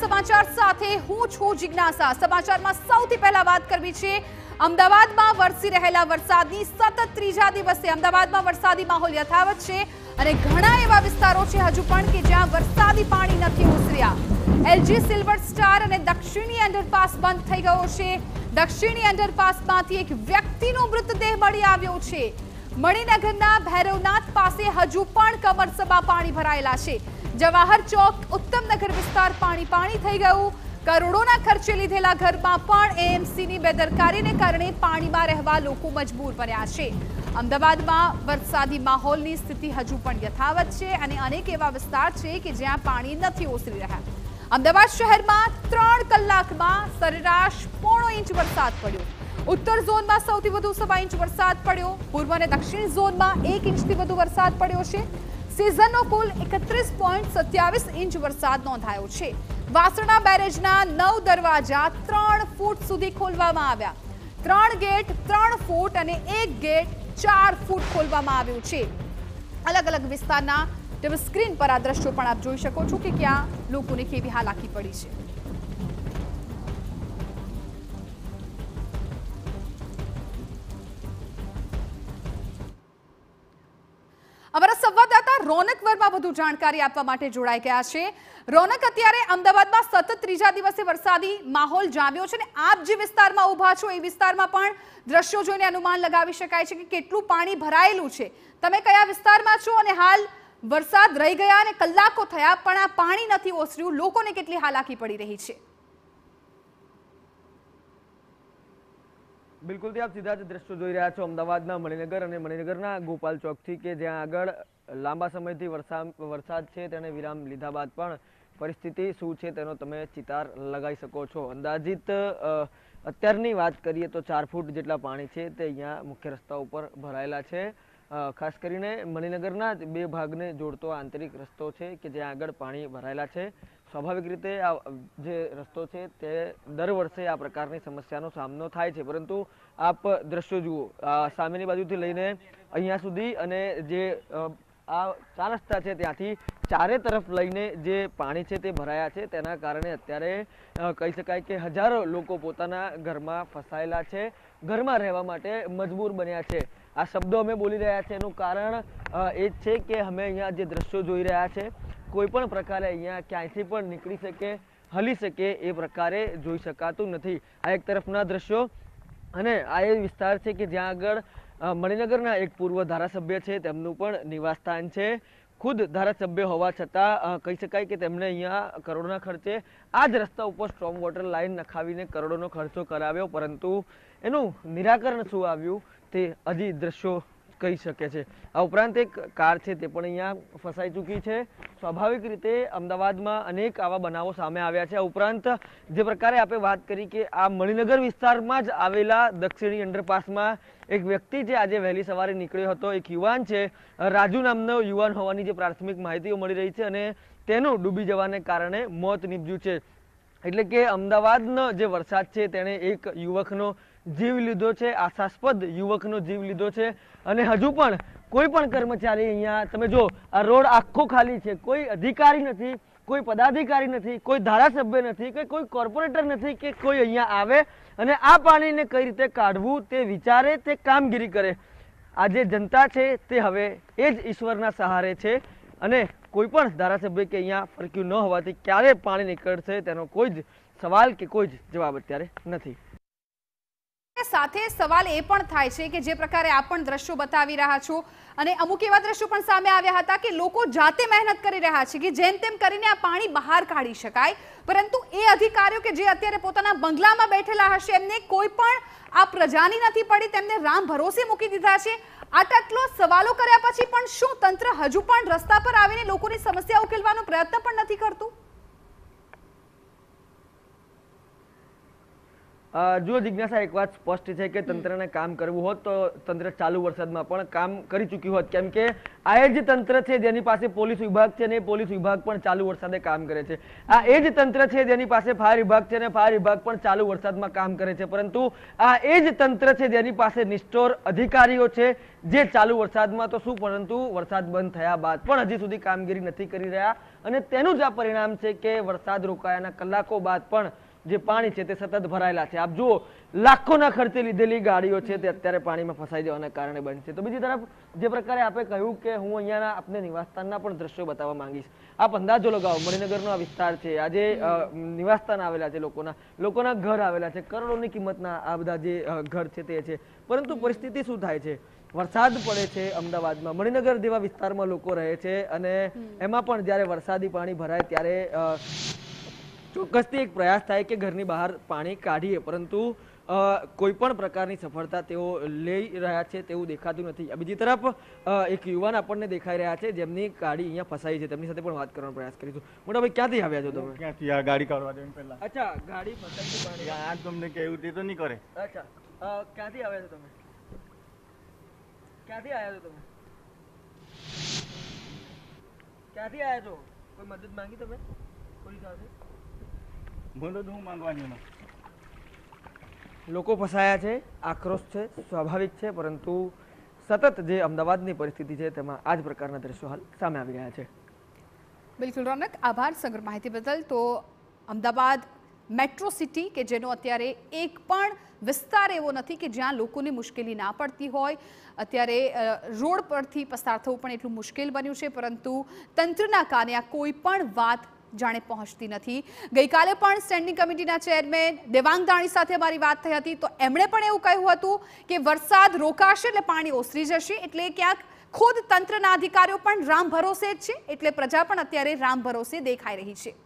સમાચાર સાથે હું છું જિજ્ઞાસા સમાચારમાં સૌથી પહેલા વાત કરવી છે અમદાવાદમાં વરસી રહેલા વરસાદની સતત ત્રીજા દિવસે અમદાવાદમાં વરસાદી માહોલ યથાવત છે અને ઘણા એવા વિસ્તારો છે હજુ પણ કે જ્યાં વરસાદી પાણી નથી ઉતર્યા એલજી સિલ્વર સ્ટાર અને દક્ષિણી અંડરપાસ બંધ થઈ ગયો છે દક્ષિણી અંડરપાસમાંથી એક વ્યક્તિનો મૃતદેહ મળી આવ્યો છે મણિનગરના ભૈરવનાથ પાસે હજુ પણ કમરસભા પાણી ભરાયેલા છે જવાહર ચોક ઉત્તમનગર વિસ્તાર પાણી પાણી થઈ ગયું કરોડોના ખર્ચે લીધેલા ઘરમાં પણ એએમસીની બેદરકારીને કારણે પાણીમાં રહેવા લોકો મજબૂર બન્યા છે અમદાવાદમાં વરસાદી માહોલની સ્થિતિ હજુ પણ યથાવત છે અને અનેક એવા વિસ્તાર છે કે જ્યાં પાણી નથી ઓસરી રહ્યા અમદાવાદ શહેરમાં ત્રણ કલાકમાં સરેરાશ પોણો ઇંચ વરસાદ પડ્યો ઉત્તર ઝોનમાં સૌથી વધુ સવા ઇંચ વરસાદ પડ્યો પૂર્વ અને દક્ષિણ ઝોનમાં એક ઇંચથી વધુ વરસાદ પડ્યો છે સિઝનનો કુલ એકત્રીસ પોઈન્ટ સત્યાવીસ ઇંચ વરસાદ નોંધાયો છે વાસણા બેરેજના નવ દરવાજા ત્રણ ફૂટ સુધી ખોલવામાં આવ્યા ત્રણ ગેટ ત્રણ ફૂટ અને એક ગેટ ચાર ફૂટ ખોલવામાં આવ્યું છે અલગ અલગ વિસ્તારના ટીવી સ્ક્રીન પર આ દ્રશ્યો પણ આપ જોઈ શકો છો કે ક્યાં લોકોને કેવી હાલાકી પડી છે અમારા સંવાદદાતા રોનક વર્મા વધુ જાણકારી આપવા માટે જોડાઈ ગયા છે રોનક અત્યારે અમદાવાદમાં સતત ત્રીજા દિવસે વરસાદી માહોલ જામ્યો છે અને આપ જે વિસ્તારમાં ઊભા છો એ વિસ્તારમાં પણ દ્રશ્યો જોઈને અનુમાન લગાવી શકાય છે કે કેટલું પાણી ભરાયેલું છે તમે કયા વિસ્તારમાં છો અને હાલ વરસાદ રહી ગયા અને કલાકો થયા પણ આ પાણી નથી ઓસર્યું લોકોને કેટલી હાલાકી પડી રહી છે બિલકુલ આપ સીધા જ દ્રશ્યો જોઈ રહ્યા છો અમદાવાદના મણિનગર અને મણિનગરના ગોપાલ ચોકથી કે જ્યાં આગળ લાંબા સમયથી વરસાદ વરસાદ છે તેને વિરામ લીધા બાદ પણ પરિસ્થિતિ શું છે તેનો તમે ચિતાર લગાવી શકો છો અંદાજિત અત્યારની વાત કરીએ તો ચાર ફૂટ જેટલા પાણી છે તે અહીંયા મુખ્ય રસ્તા ઉપર ભરાયેલા છે ખાસ કરીને મણિનગરના બે ભાગને જોડતો આંતરિક રસ્તો છે કે જ્યાં આગળ પાણી ભરાયેલા છે સ્વાભાવિક રીતે આ જે રસ્તો છે તે દર વર્ષે આ પ્રકારની સમસ્યાનો સામનો થાય છે પરંતુ આપ દ્રશ્યો જુઓ સામેની બાજુથી લઈને અહીંયા સુધી અને જે આ ચાર રસ્તા છે ત્યાંથી ચારે તરફ લઈને જે પાણી છે તે ભરાયા છે તેના કારણે અત્યારે કહી શકાય કે હજારો લોકો પોતાના ઘરમાં ફસાયેલા છે ઘરમાં રહેવા માટે મજબૂર બન્યા છે આ શબ્દો અમે બોલી રહ્યા છે એનું કારણ એ જ છે કે અમે અહીંયા જે દ્રશ્યો જોઈ રહ્યા છે કોઈ પણ પ્રકારે અહીંયા ક્યાંયથી પણ નીકળી શકે હલી શકે એ પ્રકારે જોઈ શકાતું નથી આ એક તરફના દ્રશ્યો અને આ એ વિસ્તાર છે કે જ્યાં આગળ મણિનગરના એક પૂર્વ ધારાસભ્ય છે તેમનું પણ નિવાસસ્થાન છે ખુદ ધારાસભ્ય હોવા છતાં કહી શકાય કે તેમણે અહીંયા કરોડોના ખર્ચે આ જ રસ્તા ઉપર સ્ટ્રોંગ વોટર લાઇન નખાવીને કરોડોનો ખર્ચો કરાવ્યો પરંતુ એનું નિરાકરણ શું આવ્યું તે હજી દ્રશ્યો કહી શકે છે આ ઉપરાંત એક કાર છે તે પણ અહીંયા ફસાઈ ચૂકી છે સ્વાભાવિક રીતે અમદાવાદમાં અનેક આવા બનાવો સામે આવ્યા છે આ ઉપરાંત જે પ્રકારે આપણે વાત કરી કે આ મણિનગર વિસ્તારમાં જ આવેલા દક્ષિણી અંડરપાસમાં એક વ્યક્તિ જે આજે વહેલી સવારે નીકળ્યો હતો એક યુવાન છે રાજુ નામનો યુવાન હોવાની જે પ્રાથમિક માહિતીઓ મળી રહી છે અને તેનું ડૂબી જવાને કારણે મોત નીપજ્યું છે એટલે કે અમદાવાદનો જે વરસાદ છે તેણે એક યુવકનો જીવ લીધો છે આશાસ્પદ યુવકનો જીવ લીધો છે અને હજુ પણ કોઈ પણ કર્મચારી અહીંયા તમે જો આ રોડ આખો ખાલી છે કોઈ અધિકારી નથી કોઈ પદાધિકારી નથી કોઈ ધારાસભ્ય નથી કે કોઈ કોર્પોરેટર નથી કે કોઈ અહીંયા આવે અને આ પાણીને કઈ રીતે કાઢવું તે વિચારે તે કામગીરી કરે આ જે જનતા છે તે હવે એ જ ઈશ્વરના સહારે છે અને કોઈ પણ ધારાસભ્ય કે અહીંયા ફરક્યું ન હોવાથી ક્યારે પાણી નીકળશે તેનો કોઈ જ સવાલ કે કોઈ જ જવાબ અત્યારે નથી સાથે સવાલ એ પણ થાય છે કે જે પ્રકારે આપ પણ દ્રશ્યો બતાવી રહ્યા છો અને અમુક એવા દ્રશ્યો પણ સામે આવ્યા હતા કે લોકો જાતે મહેનત કરી રહ્યા છે કે જેમ તેમ કરીને આ પાણી બહાર કાઢી શકાય પરંતુ એ અધિકારીઓ કે જે અત્યારે પોતાના બંગલામાં બેઠેલા હશે એમને કોઈ પણ આ પ્રજાની નથી પડી તેમને રામ ભરોસે મૂકી દીધા છે આટલો સવાલો કર્યા પછી પણ શું તંત્ર હજુ પણ રસ્તા પર આવીને લોકોની સમસ્યા ઉકેલવાનો પ્રયત્ન પણ નથી કરતું જો જિજ્ઞાસા એક વાત સ્પષ્ટ છે કે તંત્રને કામ કરવું હોત તો તંત્ર ચાલુ વરસાદમાં પણ કામ કરી ચૂક્યું હોત કેમ કે આ જ તંત્ર છે જેની પાસે પોલીસ વિભાગ છે ને પોલીસ વિભાગ પણ ચાલુ વરસાદે કામ કરે છે આ એ જ તંત્ર છે જેની પાસે ફાયર વિભાગ છે ને ફાયર વિભાગ પણ ચાલુ વરસાદમાં કામ કરે છે પરંતુ આ એ જ તંત્ર છે જેની પાસે નિષ્ઠોર અધિકારીઓ છે જે ચાલુ વરસાદમાં તો શું પરંતુ વરસાદ બંધ થયા બાદ પણ હજી સુધી કામગીરી નથી કરી રહ્યા અને તેનું જ આ પરિણામ છે કે વરસાદ રોકાયાના કલાકો બાદ પણ જે પાણી છે તે સતત ભરાયેલા છે આપ જુઓ લાખોના ખર્ચે લીધેલી ગાડીઓ છે તે અત્યારે પાણીમાં ફસાઈ જવાના કારણે બનશે તો બીજી તરફ જે પ્રકારે આપે કહ્યું કે હું અહીંયાના આપને નિવાસસ્થાનના પણ દ્રશ્યો બતાવવા માંગીશ આપ અંદાજો લગાવો મણિનગરનો આ વિસ્તાર છે આજે નિવાસસ્થાન આવેલા છે લોકોના લોકોના ઘર આવેલા છે કરોડોની કિંમતના આ બધા જે ઘર છે તે છે પરંતુ પરિસ્થિતિ શું થાય છે વરસાદ પડે છે અમદાવાદમાં મણિનગર જેવા વિસ્તારમાં લોકો રહે છે અને એમાં પણ જ્યારે વરસાદી પાણી ભરાય ત્યારે ચોક્કસથી એક પ્રયાસ થાય કે ઘરની બહાર પાણી કાઢીએ પરંતુ કોઈપણ પ્રકારની સફળતા તેઓ લઈ રહ્યા છે તેવું દેખાતું નથી બીજી તરફ એક યુવાન આપણને દેખાઈ રહ્યા છે જેમની ગાડી અહીંયા ફસાઈ છે તેમની સાથે પણ વાત કરવાનો પ્રયાસ કરીશું મોટાભાઈ ક્યાંથી આવ્યા છો તમે ક્યાંથી આ ગાડી કાઢવા દેવી પહેલા અચ્છા ગાડી ફસાઈ આ તમને કેવું તે તો નહીં કરે અચ્છા ક્યાંથી આવ્યા છો તમે ક્યાંથી આવ્યા છો તમે ક્યાંથી આવ્યા છો કોઈ મદદ માંગી તમે કોઈ સાથે લોકો ફસાયા છે આક્રોશ છે સ્વાભાવિક છે પરંતુ સતત જે અમદાવાદની પરિસ્થિતિ છે તેમાં આ જ પ્રકારના દ્રશ્યો હાલ સામે આવી રહ્યા છે બિલકુલ રોનક આભાર સમગ્ર માહિતી બદલ તો અમદાવાદ મેટ્રો સિટી કે જેનો અત્યારે એક પણ વિસ્તાર એવો નથી કે જ્યાં લોકોને મુશ્કેલી ના પડતી હોય અત્યારે રોડ પરથી પસાર થવું પણ એટલું મુશ્કેલ બન્યું છે પરંતુ તંત્રના કારણે આ કોઈ પણ વાત જાણે પહોંચતી નથી ગઈકાલે પણ સ્ટેન્ડિંગ કમિટીના ચેરમેન દેવાંગ દાણી સાથે મારી વાત થઈ હતી તો એમણે પણ એવું કહ્યું હતું કે વરસાદ રોકાશે એટલે પાણી ઓસરી જશે એટલે ક્યાંક ખુદ તંત્રના અધિકારીઓ પણ રામ ભરોસે જ છે એટલે પ્રજા પણ અત્યારે રામ ભરોસે દેખાઈ રહી છે